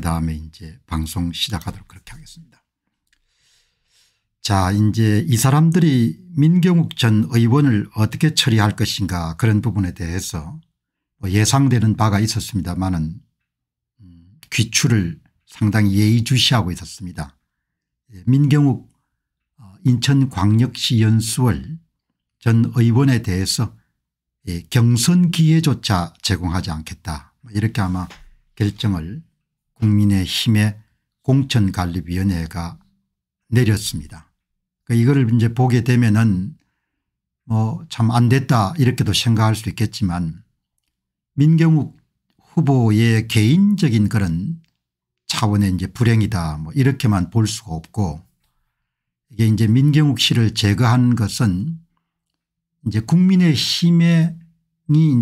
그다음에 이제 방송 시작하도록 그렇게 하겠습니다. 자 이제 이 사람들이 민경욱 전 의원을 어떻게 처리할 것인가 그런 부분에 대해서 뭐 예상되는 바가 있었습니다마는 음, 귀추를 상당히 예의주시하고 있었습니다. 예, 민경욱 어, 인천광역시 연수월 전 의원에 대해서 예, 경선 기회조차 제공하지 않겠다 뭐 이렇게 아마 결정을 국민의힘의 공천관리위원회가 내렸습니다. 그러니까 이거를 이제 보게 되면은 뭐 참 안 됐다 이렇게도 생각할 수 있겠지만 민경욱 후보의 개인적인 그런 차원의 이제 불행이다 뭐 이렇게만 볼 수가 없고 이게 이제 민경욱 씨를 제거한 것은 이제 국민의힘의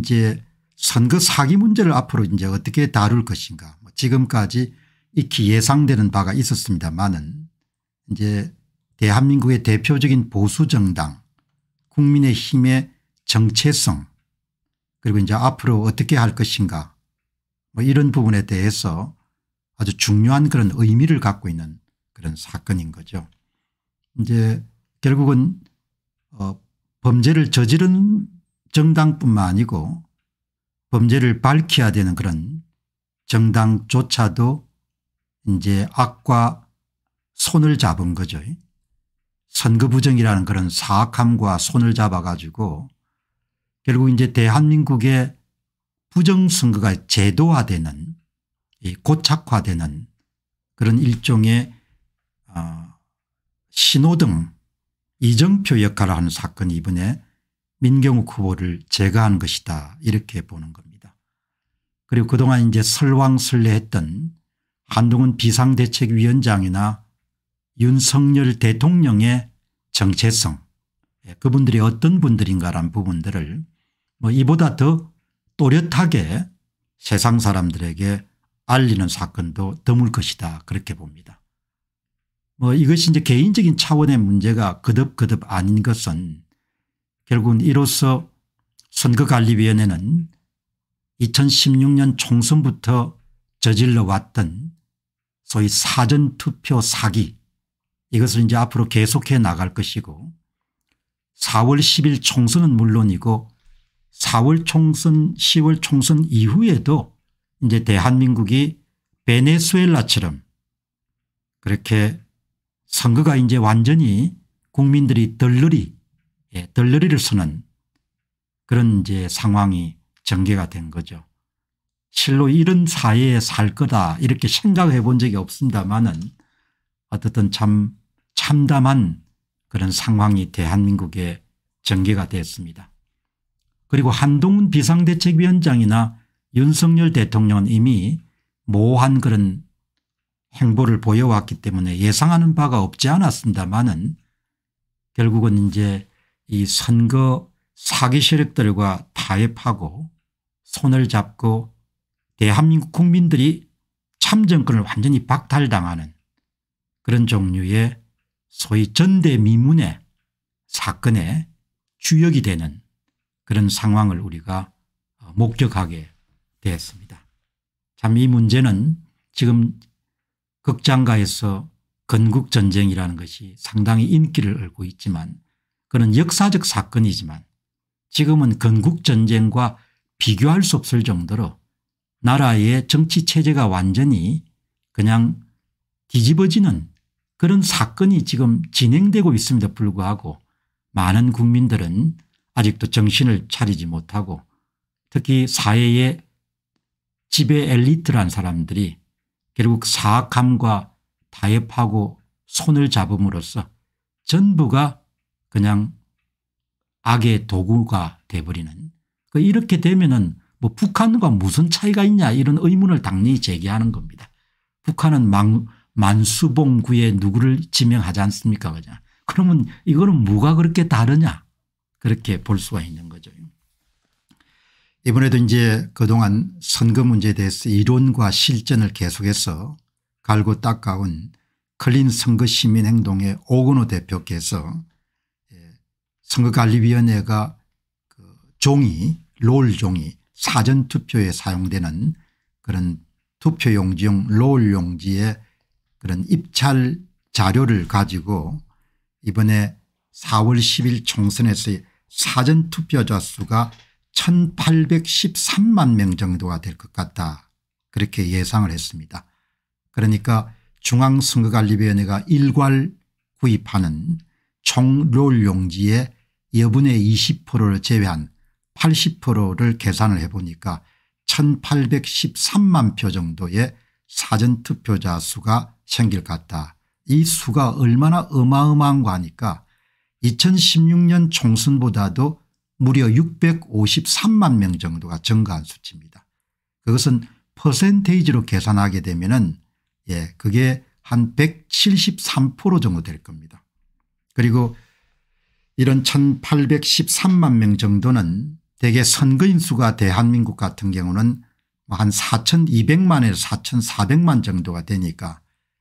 이제 선거 사기 문제를 앞으로 이제 어떻게 다룰 것인가 뭐 지금까지 익히 예상되는 바가 있었습니다만은 이제 대한민국의 대표적인 보수정당 국민의힘의 정체성 그리고 이제 앞으로 어떻게 할 것인가 뭐 이런 부분에 대해서 아주 중요한 그런 의미를 갖고 있는 그런 사건인 거죠. 이제 결국은 어 범죄를 저지른 정당뿐만 아니고 범죄를 밝혀야 되는 그런 정당조차도 이제 악과 손을 잡은 거죠. 선거 부정이라는 그런 사악함과 손을 잡아 가지고 결국 이제 대한민국의 부정선거가 제도화되는 고착화되는 그런 일종의 어, 신호등 이정표 역할을 하는 사건이 이번에 민경욱 후보를 제거한 것이다 이렇게 보는 겁니다. 그리고 그동안 이제 설왕설래했던 한동훈 비상대책위원장이나 윤석열 대통령의 정체성 예, 그분들이 어떤 분들인가라는 부분들을 뭐 이보다 더 또렷하게 세상 사람들에게 알리는 사건도 드물 것이다 그렇게 봅니다. 뭐 이것이 이제 개인적인 차원의 문제가 거듭거듭 아닌 것은 결국은 이로써 선거관리위원회는 2016년 총선부터 저질러 왔던 소위 사전투표 사기 이것을 이제 앞으로 계속해 나갈 것이고 4월 10일 총선은 물론이고 4월 총선 10월 총선 이후에도 이제 대한민국이 베네수엘라처럼 그렇게 선거가 이제 완전히 국민들이 덜러리 덜러리를 예, 쓰는 그런 이제 상황이 전개가 된 거죠. 실로 이런 사회에 살 거다 이렇게 생각해 본 적이 없습니다만은 어떻든 참 참담한 그런 상황이 대한민국에 전개가 됐습니다. 그리고 한동훈 비상대책위원장이나 윤석열 대통령은 이미 모호한 그런 행보를 보여왔기 때문에 예상하는 바가 없지 않았습니다만은 결국은 이제 이 선거 사기 세력들과 타협하고 손을 잡고 대한민국 국민들이 참정권을 완전히 박탈당하는 그런 종류의 소위 전대미문의 사건의 주역이 되는 그런 상황을 우리가 어, 목격하게 되었습니다. 참 이 문제는 지금 극장가에서 건국전쟁이라는 것이 상당히 인기를 얻고 있지만 그는 역사적 사건이지만 지금은 건국전쟁과 비교할 수 없을 정도로 나라의 정치 체제가 완전히 그냥 뒤집어지는 그런 사건이 지금 진행되고 있음에도 불구하고 많은 국민들은 아직도 정신을 차리지 못하고 특히 사회의 지배 엘리트란 사람들이 결국 사악함과 타협하고 손을 잡음으로써 전부가 그냥 악의 도구가 돼버리는 그 이렇게 되면은 뭐 북한과 무슨 차이가 있냐 이런 의문을 당연히 제기하는 겁니다. 북한은 만, 만수봉구에 누구를 지명하지 않습니까? 그죠? 그러면 이거는 뭐가 그렇게 다르냐 그렇게 볼 수가 있는 거죠. 이번에도 이제 그동안 선거 문제에 대해서 이론과 실전을 계속해서 갈고 닦아온 클린 선거 시민행동의 오건호 대표께서 예, 선거관리위원회가 종이 롤 종이 사전투표에 사용되는 그런 투표용지용 롤용지에 그런 입찰 자료를 가지고 이번에 4월 10일 총선에서 의 사전투표자 수가 1813만 명 정도가 될 것 같다 그렇게 예상을 했습니다. 그러니까 중앙선거관리위원회가 일괄 구입하는 총 롤용지의 여분의 20%를 제외한 80%를 계산을 해보니까 1813만 표 정도의 사전투표자 수가 생길 것 같다. 이 수가 얼마나 어마어마한거 하니까 2016년 총선보다도 무려 653만 명 정도가 증가한 수치입니다. 그것은 퍼센테이지로 계산하게 되면 예, 그게 한 173% 정도 될 겁니다. 그리고 이런 1813만 명 정도는 대개 선거인 수가 대한민국 같은 경우는 뭐 한 4200만에서 4400만 정도가 되니까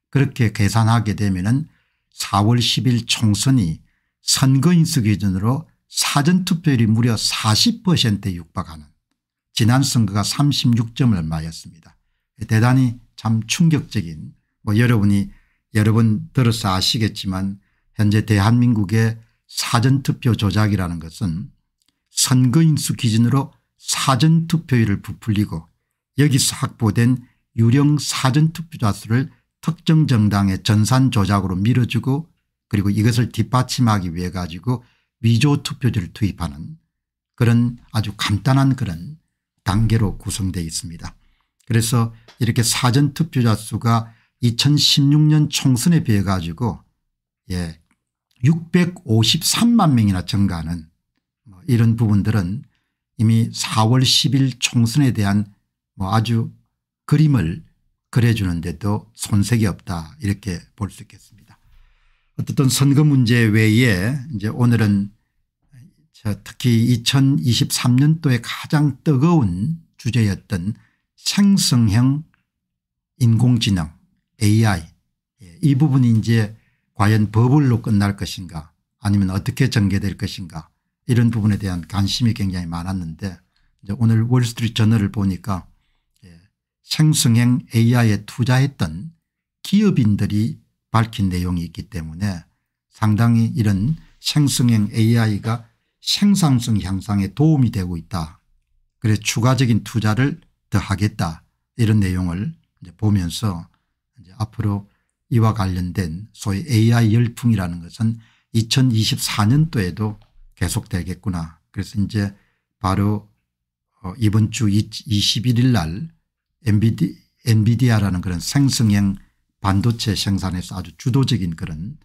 그렇게 계산하게 되면 4월 10일 총선이 선거인수 기준으로 사전투표율이 무려 40%에 육박하는 지난 선거가 36점 얼마였습니다. 대단히 참 충격적인 뭐 여러분이 여러분 들어서 아시겠지만 현재 대한민국의 사전투표 조작이라는 것은 선거인수 기준으로 사전투표율을 부풀리고 여기서 확보된 유령 사전투표자 수를 특정 정당의 전산 조작으로 밀어주고 그리고 이것을 뒷받침하기 위해 가지고 위조 투표지를 투입하는 그런 아주 간단한 그런 단계로 구성되어 있습니다. 그래서 이렇게 사전투표자 수가 2016년 총선에 비해 가지고 예 653만 명이나 증가하는 이런 부분들은 이미 4월 10일 총선에 대한 뭐 아주 그림을 그려주는데도 손색이 없다 이렇게 볼 수 있겠습니다. 어쨌든 선거 문제 외에 이제 오늘은 특히 2023년도에 가장 뜨거운 주제였던 생성형 인공지능 AI 예, 이 부분이 이제 과연 버블로 끝날 것인가 아니면 어떻게 전개될 것인가 이런 부분에 대한 관심이 굉장히 많았는데 오늘 월스트리트 저널을 보니까 예, 생성형 AI에 투자했던 기업인들이 밝힌 내용이 있기 때문에 상당히 이런 생성형 AI가 생산성 향상에 도움이 되고 있다. 그래 추가적인 투자를 더 하겠다 이런 내용을 이제 보면서 이제 앞으로 이와 관련된 소위 AI 열풍이라는 것은 2024년도에도 계속되겠구나. 그래서 이제 바로 어, 이번 주 21일 날 엔비디, 아라는 그런 생성형 반도체 생산에서 아주 주도적인 그런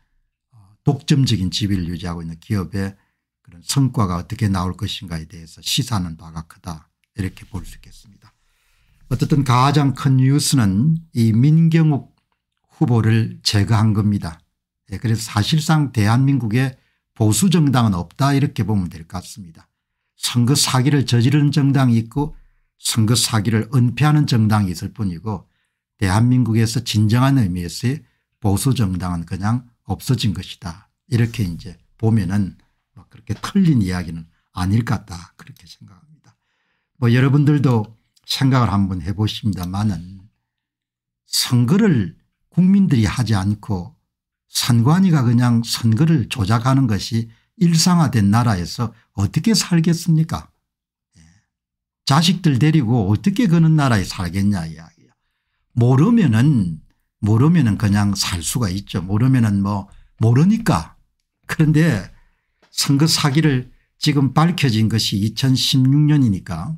어, 독점적인 지위를 유지하고 있는 기업의 그런 성과가 어떻게 나올 것인가에 대해서 시사하는 바가 크다 이렇게 볼 수 있겠습니다. 어쨌든 가장 큰 뉴스는 이 민경욱 후보를 제거한 겁니다. 예, 그래서 사실상 대한민국의 보수 정당은 없다 이렇게 보면 될 것 같습니다. 선거 사기를 저지른 정당이 있고 선거 사기를 은폐하는 정당이 있을 뿐이고 대한민국에서 진정한 의미에서의 보수 정당은 그냥 없어진 것이다. 이렇게 이제 보면은 그렇게 틀린 이야기는 아닐 것 같다 그렇게 생각합니다. 뭐 여러분들도 생각을 한번 해보십니다만은 선거를 국민들이 하지 않고 선관위가 그냥 선거를 조작하는 것이 일상화된 나라에서 어떻게 살겠습니까 예. 자식들 데리고 어떻게 그런 나라에 살겠냐 이야기야 모르면은 모르면은 그냥 살 수가 있죠 모르면은 뭐 모르니까 그런데 선거 사기를 지금 밝혀진 것이 2016년이니까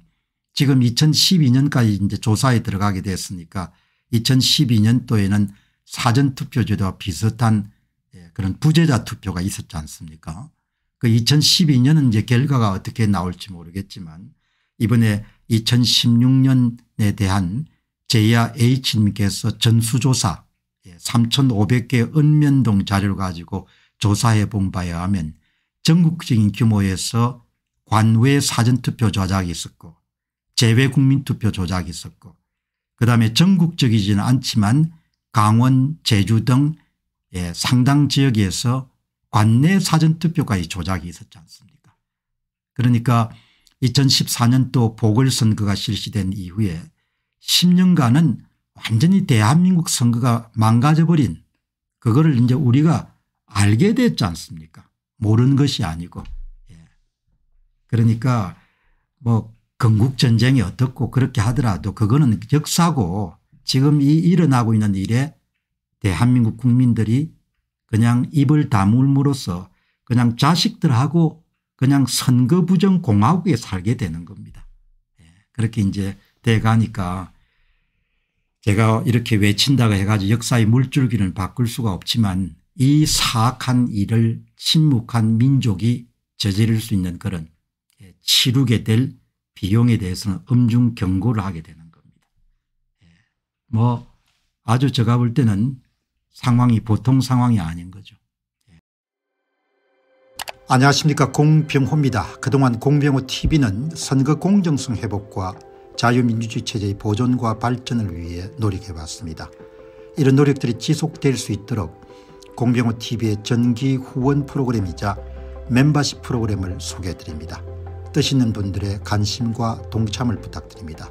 지금 2012년까지 이제 조사에 들어가게 됐으니까 2012년도에는 사전투표제와 도 비슷한 예, 그런 부재자 투표가 있었지 않습니까 그 2012년은 이제 결과가 어떻게 나올지 모르겠지만 이번에 2016년에 대한 제야 H님께서 전수조사 3500개 예, 읍면동 자료를 가지고 조사해 본 바에 하면 전국적인 규모에서 관외 사전투표 조작이 있었고 제외국민투표 조작이 있었고 그다음에 전국적이지는 않지만 강원 제주 등 예, 상당 지역에서 관내 사전투표가 조작이 있었지 않습니까 그러니까 2014년도 보궐선거가 실시된 이후에 10년간은 완전히 대한민국 선거가 망가져버린 그거를 이제 우리가 알게 됐지 않습니까 모르는 것이 아니고 예. 그러니까 뭐 건국전쟁이 어떻고 그렇게 하더라도 그거는 역사고 지금 이 일어나고 있는 일에 대한민국 국민들이 그냥 입을 다물므로써 그냥 자식들하고 그냥 선거 부정 공화국에 살게 되는 겁니다. 예, 그렇게 이제 돼가니까 제가 이렇게 외친다고 해가지고 역사의 물줄기를 바꿀 수가 없지만 이 사악한 일을 침묵한 민족이 저지를 수 있는 그런 예, 치르게 될 비용에 대해서는 엄중 경고를 하게 되는 뭐 아주 제가 볼 때는 상황이 보통 상황이 아닌 거죠. 예. 안녕하십니까 공병호입니다. 그동안 공병호 tv는 선거 공정성 회복과 자유민주주의 체제의 보존과 발전을 위해 노력해왔습니다. 이런 노력들이 지속될 수 있도록 공병호 tv의 전기 후원 프로그램이자 멤버십 프로그램을 소개해드립니다. 뜻 있는 분들의 관심과 동참을 부탁드립니다.